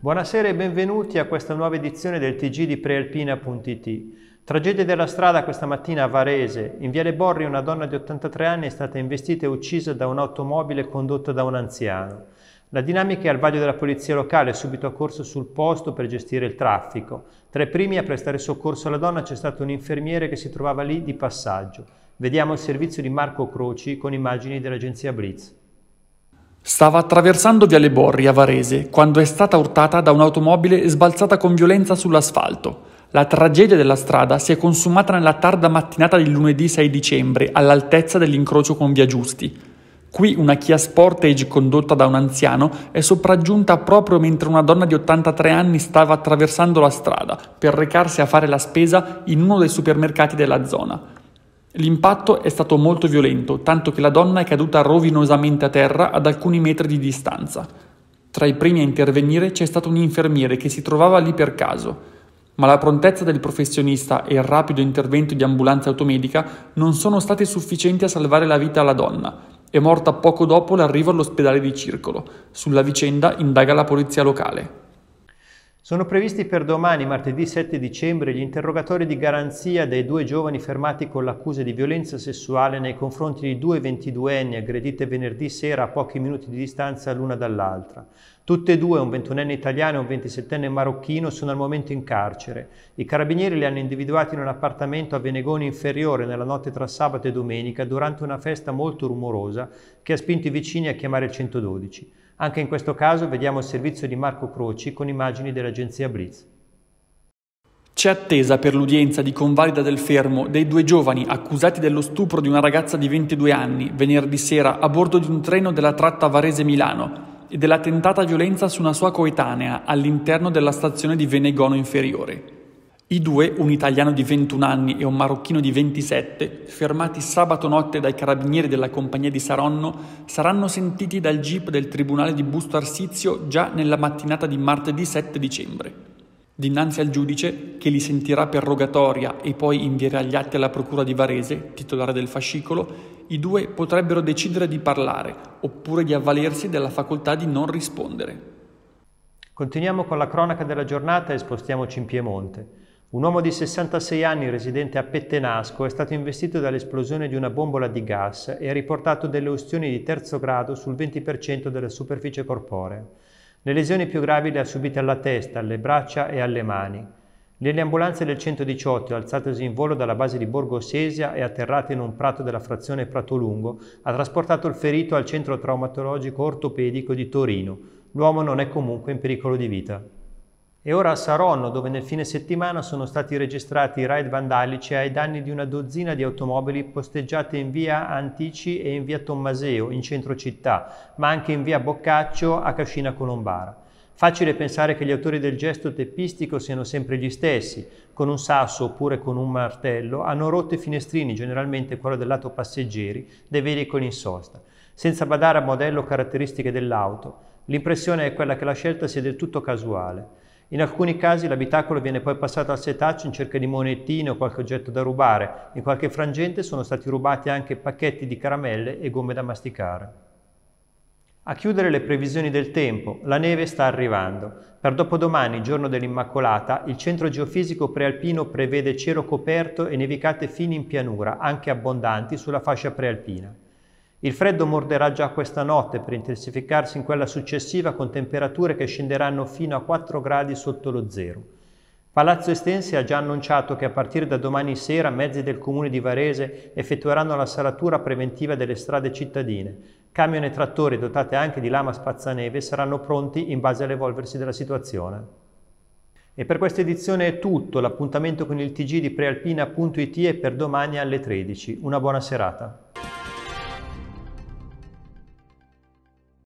Buonasera e benvenuti a questa nuova edizione del TG di prealpina.it. Tragedia della strada questa mattina a Varese. In Viale Borri una donna di 83 anni è stata investita e uccisa da un'automobile condotta da un anziano. La dinamica è al vaglio della polizia locale, subito accorso sul posto per gestire il traffico. Tra i primi a prestare soccorso alla donna c'è stato un infermiere che si trovava lì di passaggio. Vediamo il servizio di Marco Croci con immagini dell'agenzia Blitz. Stava attraversando via Le Borri a Varese quando è stata urtata da un'automobile sbalzata con violenza sull'asfalto. La tragedia della strada si è consumata nella tarda mattinata di lunedì 6 dicembre all'altezza dell'incrocio con Via Giusti. Qui una Kia Sportage condotta da un anziano è sopraggiunta proprio mentre una donna di 83 anni stava attraversando la strada per recarsi a fare la spesa in uno dei supermercati della zona. L'impatto è stato molto violento, tanto che la donna è caduta rovinosamente a terra ad alcuni metri di distanza. Tra i primi a intervenire c'è stato un infermiere che si trovava lì per caso, ma la prontezza del professionista e il rapido intervento di ambulanza automedica non sono stati sufficienti a salvare la vita alla donna. È morta poco dopo l'arrivo all'ospedale di Circolo. Sulla vicenda indaga la polizia locale. Sono previsti per domani, martedì 7 dicembre, gli interrogatori di garanzia dei due giovani fermati con l'accusa di violenza sessuale nei confronti di due 22enni aggredite venerdì sera a pochi minuti di distanza l'una dall'altra. Tutte e due, un 21enne italiano e un 27enne marocchino, sono al momento in carcere. I carabinieri li hanno individuati in un appartamento a Venegoni Inferiore nella notte tra sabato e domenica durante una festa molto rumorosa che ha spinto i vicini a chiamare il 112. Anche in questo caso vediamo il servizio di Marco Croci con immagini dell'agenzia Blitz. C'è attesa per l'udienza di convalida del fermo dei due giovani accusati dello stupro di una ragazza di 22 anni venerdì sera a bordo di un treno della tratta Varese-Milano e della tentata violenza su una sua coetanea all'interno della stazione di Venegono Inferiore. I due, un italiano di 21 anni e un marocchino di 27, fermati sabato notte dai carabinieri della compagnia di Saronno, saranno sentiti dal GIP del Tribunale di Busto Arsizio già nella mattinata di martedì 7 dicembre. Dinanzi al giudice, che li sentirà per rogatoria e poi invierà gli atti alla Procura di Varese, titolare del fascicolo, i due potrebbero decidere di parlare oppure di avvalersi della facoltà di non rispondere. Continuiamo con la cronaca della giornata e spostiamoci in Piemonte. Un uomo di 66 anni residente a Pettenasco è stato investito dall'esplosione di una bombola di gas e ha riportato delle ustioni di terzo grado sul 20% della superficie corporea. Le lesioni più gravi le ha subite alla testa, alle braccia e alle mani. Nelle ambulanze del 118, alzatesi in volo dalla base di Borgo Sesia e atterrate in un prato della frazione Pratolungo, ha trasportato il ferito al centro traumatologico ortopedico di Torino. L'uomo non è comunque in pericolo di vita e ora a Saronno, dove nel fine settimana sono stati registrati raid vandalici ai danni di una dozzina di automobili posteggiate in via Antici e in via Tommaseo, in centro città, ma anche in via Boccaccio a Cascina Colombara. Facile pensare che gli autori del gesto teppistico siano sempre gli stessi, con un sasso oppure con un martello hanno rotto i finestrini, generalmente quello del lato passeggeri, dei veicoli in sosta, senza badare a modello caratteristiche dell'auto. L'impressione è quella che la scelta sia del tutto casuale. In alcuni casi l'abitacolo viene poi passato al setaccio in cerca di monetine o qualche oggetto da rubare. In qualche frangente sono stati rubati anche pacchetti di caramelle e gomme da masticare. A chiudere le previsioni del tempo, la neve sta arrivando. Per dopodomani, giorno dell'Immacolata, il centro geofisico prealpino prevede cielo coperto e nevicate fini in pianura, anche abbondanti sulla fascia prealpina. Il freddo morderà già questa notte per intensificarsi in quella successiva con temperature che scenderanno fino a 4 gradi sotto lo zero. Palazzo Estense ha già annunciato che a partire da domani sera mezzi del comune di Varese effettueranno la salatura preventiva delle strade cittadine. Camion e trattori dotati anche di lama spazzaneve saranno pronti in base all'evolversi della situazione. E per questa edizione è tutto, l'appuntamento con il Tg di prealpina.it è per domani alle 13. Una buona serata.